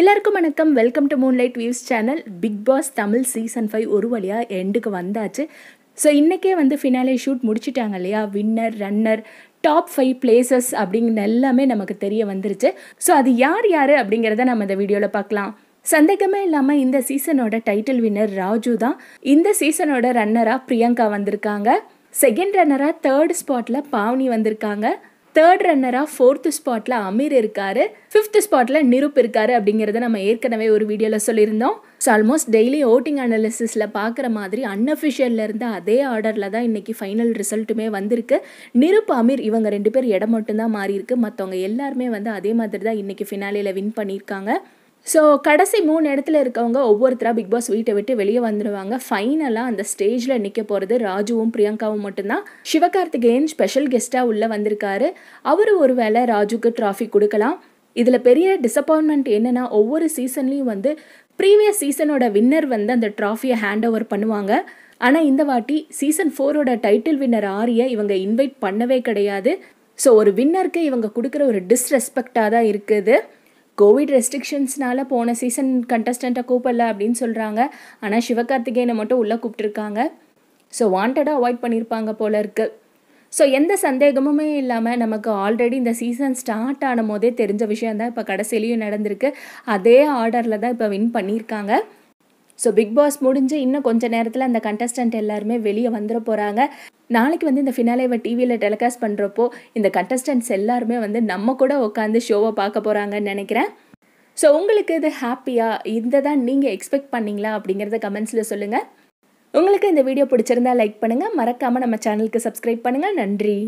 எல்லாருக்கும் வணக்கம் welcome to Moonlight Views channel Bigg Boss Tamil season five ஒரு வழியாக எண்டுக்கு வந்தாச்சு ஸோ இன்றைக்கே வந்து ஃபினாலே ஷூட் முடிச்சிட்டாங்க இல்லையா winner runner top five places அப்படிங்கிற எல்லாமே நமக்கு தெரிய வந்துருச்சு ஸோ அது யார் யார் அப்படிங்கிறத நம்ம இந்த வீடியோவில் பார்க்கலாம் சந்தேகமே இல்லாமல் இந்த சீசனோட டைட்டில் வின்னர் ராஜு தான் இந்த சீசனோட ரன்னராக பிரியங்கா வந்திருக்காங்க செகண்ட் ரன்னராக தேர்ட் ஸ்பாட்டில் பாவனி வந்திருக்காங்க தேர்ட் ரன்னராக ஃபோர்த்து ஸ்பாட்டில் அமீர் இருக்கார் ஃபிஃப்த்து ஸ்பாட்டில் நிரூப் இருக்கார் அப்படிங்கிறத நம்ம ஏற்கனவே ஒரு வீடியோவில் சொல்லியிருந்தோம் ஸோ ஆல்மோஸ்ட் டெய்லி ஓட்டிங் அனாலிசிஸில் பார்க்குற மாதிரி இருந்து அதே ஆர்டரில் தான் இன்றைக்கி ஃபைனல் ரிசல்ட்டுமே வந்திருக்கு நிரூப் அமீர் இவங்க ரெண்டு பேர் இடம் மட்டும்தான் மாறியிருக்கு மற்றவங்க எல்லாருமே வந்து அதே மாதிரி தான் இன்றைக்கி ஃபினாலியில் வின் பண்ணியிருக்காங்க ஸோ கடைசி மூணு இடத்துல இருக்கவங்க ஒவ்வொருத்தராக பிக் பாஸ் வீட்டை விட்டு வெளியே வந்துடுவாங்க ஃபைனலாக அந்த ஸ்டேஜில் நிற்க போகிறது ராஜுவும் பிரியங்காவும் மட்டும்தான் சிவகார்த்திகேயன் ஸ்பெஷல் கெஸ்ட்டாக உள்ளே வந்திருக்காரு அவர் ஒரு வேளை ராஜுக்கு ட்ராஃபி கொடுக்கலாம் இதில் பெரிய டிசப்பாயின்மெண்ட் என்னென்னா ஒவ்வொரு சீசன்லேயும் வந்து ப்ரீவியஸ் சீசனோட வின்னர் வந்து அந்த ட்ராஃபியை ஹேண்ட் ஓவர் பண்ணுவாங்க ஆனால் இந்த வாட்டி சீசன் ஃபோரோட டைட்டில் வின்னர் ஆரிய இவங்க இன்வைட் பண்ணவே கிடையாது ஸோ ஒரு வின்னருக்கு இவங்க கொடுக்குற ஒரு டிஸ்ரெஸ்பெக்டாக தான் இருக்குது கோவிட் ரெஸ்ட்ரிக்ஷன்ஸ்னால போன சீசன் கண்டஸ்டண்ட்டை கூப்பிடல அப்படின்னு சொல்கிறாங்க ஆனால் சிவகார்த்திகேயனை மட்டும் உள்ளே கூப்பிட்டுருக்காங்க ஸோ வாண்டடாக அவாய்ட் பண்ணியிருப்பாங்க போல இருக்குது ஸோ எந்த சந்தேகமுமே இல்லாமல் நமக்கு ஆல்ரெடி இந்த சீசன் ஸ்டார்ட் ஆனும் போதே தெரிஞ்ச விஷயம் தான் இப்போ கடைசிலையும் நடந்திருக்கு அதே ஆர்டரில் தான் இப்போ வின் பண்ணியிருக்காங்க ஸோ பிக் பாஸ் முடிஞ்சு இன்னும் கொஞ்சம் நேரத்தில் அந்த கண்டஸ்டன்ட் எல்லாருமே வெளியே வந்துட போகிறாங்க நாளைக்கு வந்து இந்த ஃபினாலேவை டிவியில் டெலிகாஸ்ட் பண்ணுறப்போ இந்த கண்டஸ்டன்ட்ஸ் எல்லாருமே வந்து நம்ம கூட உட்காந்து ஷோவை பார்க்க போகிறாங்கன்னு நினைக்கிறேன் ஸோ உங்களுக்கு இது ஹாப்பியாக இந்த தான் நீங்கள் எக்ஸ்பெக்ட் பண்ணிங்களா அப்படிங்கிறத கமெண்ட்ஸில் சொல்லுங்கள் உங்களுக்கு இந்த வீடியோ பிடிச்சிருந்தா லைக் பண்ணுங்கள் மறக்காமல் நம்ம சேனலுக்கு சப்ஸ்கிரைப் பண்ணுங்கள் நன்றி